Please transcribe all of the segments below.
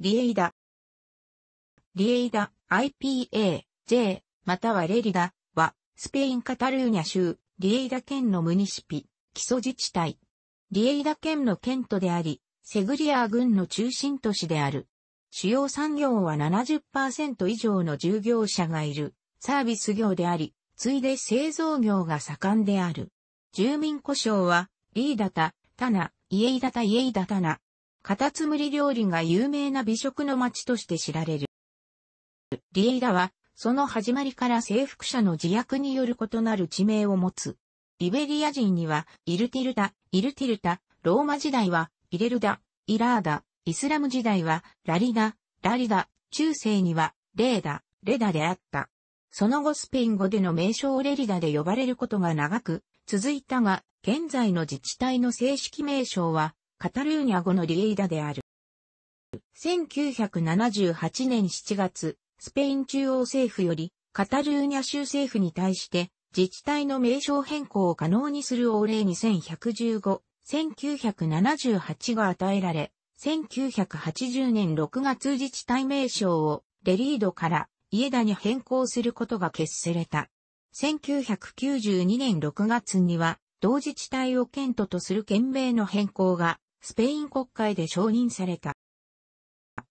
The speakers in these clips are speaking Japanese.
リエイダ。リエイダ、IPA、J、またはレリダは、スペイン・カタルーニャ州、リエイダ県のムニシピ、基礎自治体。リエイダ県の県都であり、セグリア郡の中心都市である。主要産業は70%以上の従業者がいる、サービス業であり、ついで製造業が盛んである。住民故障は、リーダタ、タナ、イエイダタイエイダタナ、カタツムリ料理が有名な美食の街として知られる。リエイダは、その始まりから征服者の自虐による異なる地名を持つ。イベリア人には、イルティルダ、イルティルタ、ローマ時代は、イレルダ、イラーダ、イスラム時代は、ラリダ、ラリダ、中世には、レーダ、レダであった。その後スペイン語での名称をレリダで呼ばれることが長く続いたが、現在の自治体の正式名称は、カタルーニャ語のリエイダである。1978年7月、スペイン中央政府より、カタルーニャ州政府に対して、自治体の名称変更を可能にする応令2115、1978が与えられ、1980年6月自治体名称をレリードからイエダに変更することが決せれた。1992年6月には、同自治体を県都とする県名の変更がスペイン国会で承認された。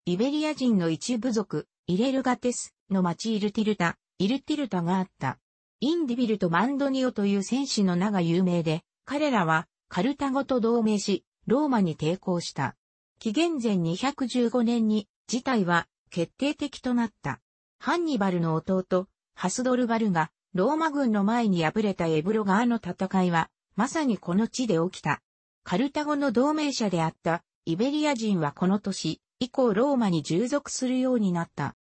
イベリア人の一部族、イレルガテスの町イルティルタ、イルティルタがあった。インディビルとマンドニオという戦士の名が有名で、彼らはカルタゴと同盟し、ローマに抵抗した。紀元前215年に事態は決定的となった。ハンニバルの弟、ハスドルバルがローマ軍の前に敗れたエブロガーの戦いは、まさにこの地で起きた。カルタゴの同盟者であったイベリア人はこの年以降ローマに従属するようになった。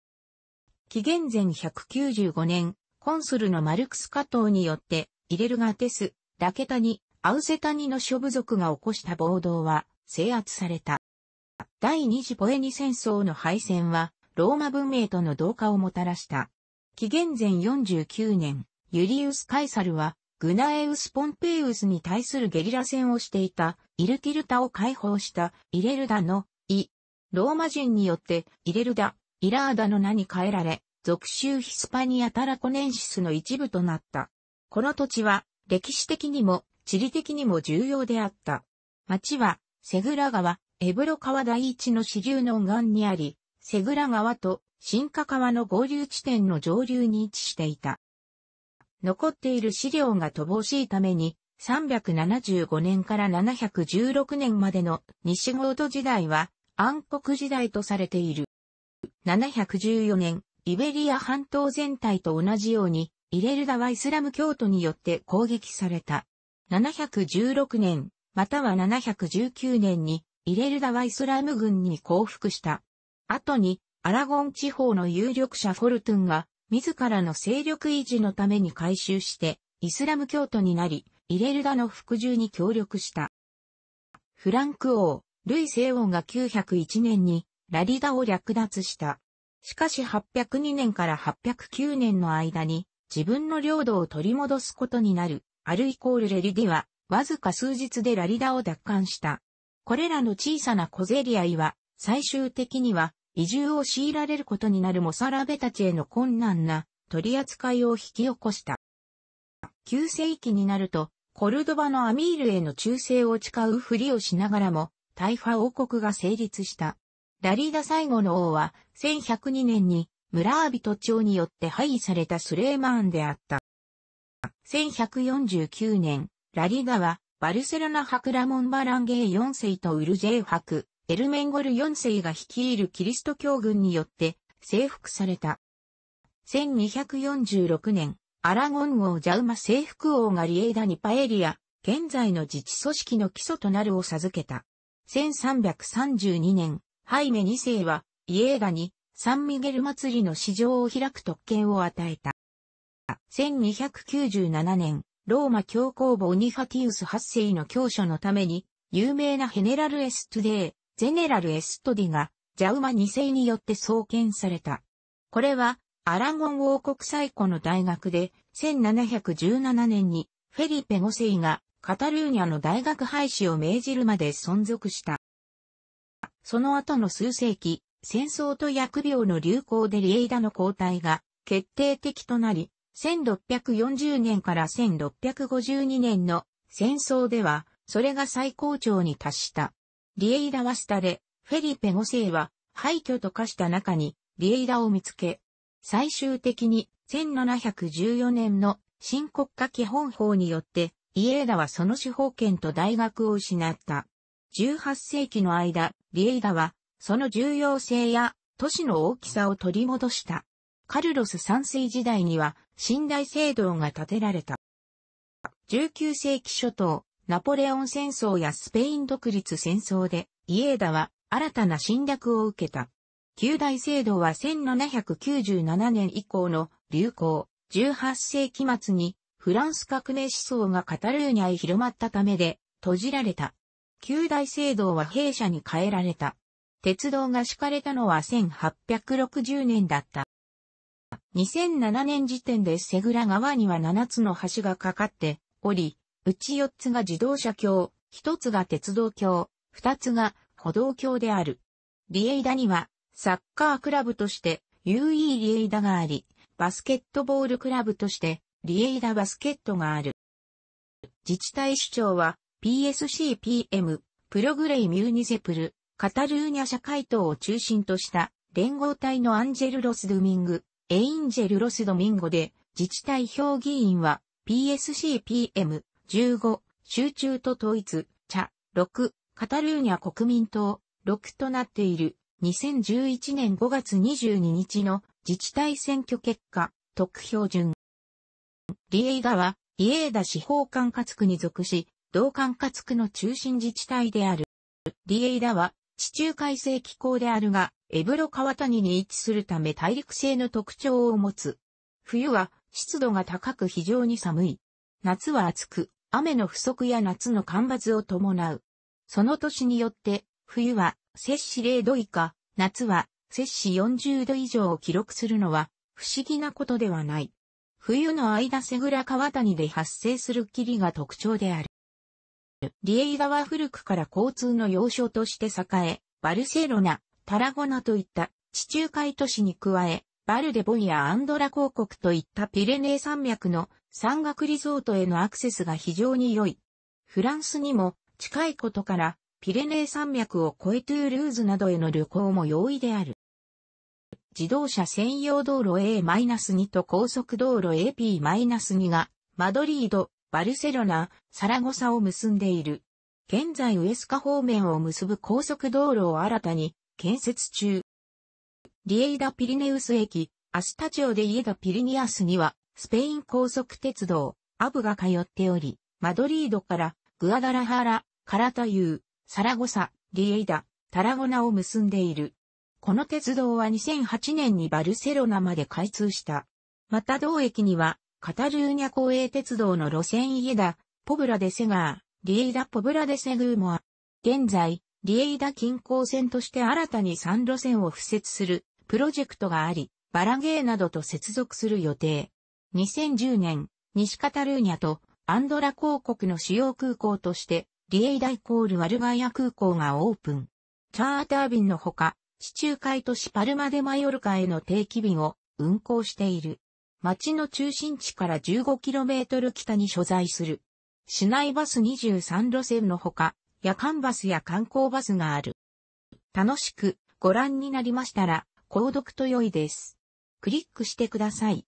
紀元前195年、コンスルのマルクス加藤によって、イレルガテス、ラケタニ、アウセタニの諸部族が起こした暴動は制圧された。第二次ポエニ戦争の敗戦は、ローマ文明との同化をもたらした。紀元前49年、ユリウス・カイサルは、グナエウス・ポンペイウスに対するゲリラ戦をしていた、イルティルタを解放したイレルダの、イ。ローマ人によって、イレルダ、イラーダの名に変えられ、属州ヒスパニア・タラコネンシスの一部となった。この土地は、歴史的にも、地理的にも重要であった。町は、セグラ川、エブロ川第一の支流の岸岸にあり、セグラ川と、新化川の合流地点の上流に位置していた。残っている資料が乏しいために、375年から716年までの西郷土時代は暗黒時代とされている。714年、イベリア半島全体と同じように、イレルダはイスラム教徒によって攻撃された。716年、または719年に、イレルダはイスラム軍に降伏した。後に、アラゴン地方の有力者フォルトゥンが自らの勢力維持のために改修して、イスラム教徒になり、イレルダの服従に協力した。フランク王、ルイ・セイ王が901年にラリダを略奪した。しかし802年から809年の間に自分の領土を取り戻すことになる、アルイコールレリディは、わずか数日でラリダを奪還した。これらの小さな小競り合いは、最終的には移住を強いられることになるモサラベたちへの困難な取り扱いを引き起こした。9世紀になると、コルドバのアミールへの忠誠を誓うふりをしながらも、大破ファ王国が成立した。ラリーダ最後の王は、1102年に、ムラービト朝によって廃位されたスレーマーンであった。1149年、ラリダは、バルセロナ博ラモンバランゲー4世とウルジェイ博、エルメンゴル4世が率いるキリスト教軍によって征服された。1246年、アラゴン王ジャウマ征服王がリエイダにパエリア、現在の自治組織の基礎となるを授けた。1332年、ハイメ2世は、イエーダに、サンミゲル祭りの市場を開く特権を与えた。1297年、ローマ教皇ボニファティウス8世の教書のために、有名なヘネラルエストゥデー、ゼネラル・エストディが、ジャウマ2世によって創建された。これは、アラゴン王国最古の大学で、1717年に、フェリペ5世が、カタルーニャの大学廃止を命じるまで存続した。その後の数世紀、戦争と疫病の流行でリエイダの交代が決定的となり、1640年から1652年の戦争では、それが最高潮に達した。リエイラは下で、フェリペ5世は廃墟と化した中にリエイラを見つけ、最終的に1714年の新国家基本法によって、リエイラはその司法権と大学を失った。18世紀の間、リエイラは、その重要性や都市の大きさを取り戻した。カルロス3世時代には、寝台制度が建てられた。19世紀初頭、ナポレオン戦争やスペイン独立戦争で、イエーダは新たな侵略を受けた。旧大制度は1797年以降の流行、18世紀末にフランス革命思想がカタルーニャへ広まったためで閉じられた。旧大制度は弊社に変えられた。鉄道が敷かれたのは1860年だった。2007年時点でセグラ川には7つの橋がかかっており、うち4つが自動車橋、1つが鉄道橋、2つが歩道橋である。リエイダには、サッカークラブとして UE リエイダがあり、バスケットボールクラブとしてリエイダバスケットがある。自治体市長は PSCPM、プログレイミューニセプル、カタルーニャ社会党を中心とした連合体のアンジェル・ロス・ドミング、エインジェル・ロス・ドミンゴで、自治体評議員は PSCPM、15、集中と統一、茶、6、カタルーニャ国民党、6となっている、2011年5月22日の自治体選挙結果、得票順。リエイダは、リエイダ司法管轄区に属し、同管轄区の中心自治体である。リエイダは、地中海性気候であるが、エブロ川谷に位置するため大陸性の特徴を持つ。冬は湿度が高く非常に寒い。夏は暑く、雨の不足や夏の干ばつを伴う。その年によって、冬は摂氏0度以下、夏は摂氏40度以上を記録するのは不思議なことではない。冬の間セグラ川谷で発生する霧が特徴である。リエイ川古くから交通の要所として栄え、バルセロナ、タラゴナといった地中海都市に加え、バルデボイやアンドラ公国といったピレネー山脈の山岳リゾートへのアクセスが非常に良い。フランスにも近いことから、ピレネー山脈を越えトゥールーズなどへの旅行も容易である。自動車専用道路 A-2 と高速道路 AP-2 が、マドリード、バルセロナ、サラゴサを結んでいる。現在ウエスカ方面を結ぶ高速道路を新たに建設中。リエイダ・ピリネウス駅、アスタチオでイエダ・ピリニアスにはスペイン高速鉄道、アブが通っており、マドリードからグアダラハラ、カラタユー、サラゴサ、リエイダ、タラゴナを結んでいる。この鉄道は2008年にバルセロナまで開通した。また同駅には、カタルーニャ公営鉄道の路線イエダ、ポブラデセガー、リエイダポブラデセグーモア。現在、リエイダ近郊線として新たに3路線を付設するプロジェクトがあり、バラゲーなどと接続する予定。2010年、西カタルーニャとアンドラ公国の主要空港として、リエイダイコールワルガイア空港がオープン。チャーター便のほか、地中海都市パルマデマヨルカへの定期便を運行している。町の中心地から 15km 北に所在する。市内バス23路線のほか、夜間バスや観光バスがある。楽しくご覧になりましたら、購読と良いです。クリックしてください。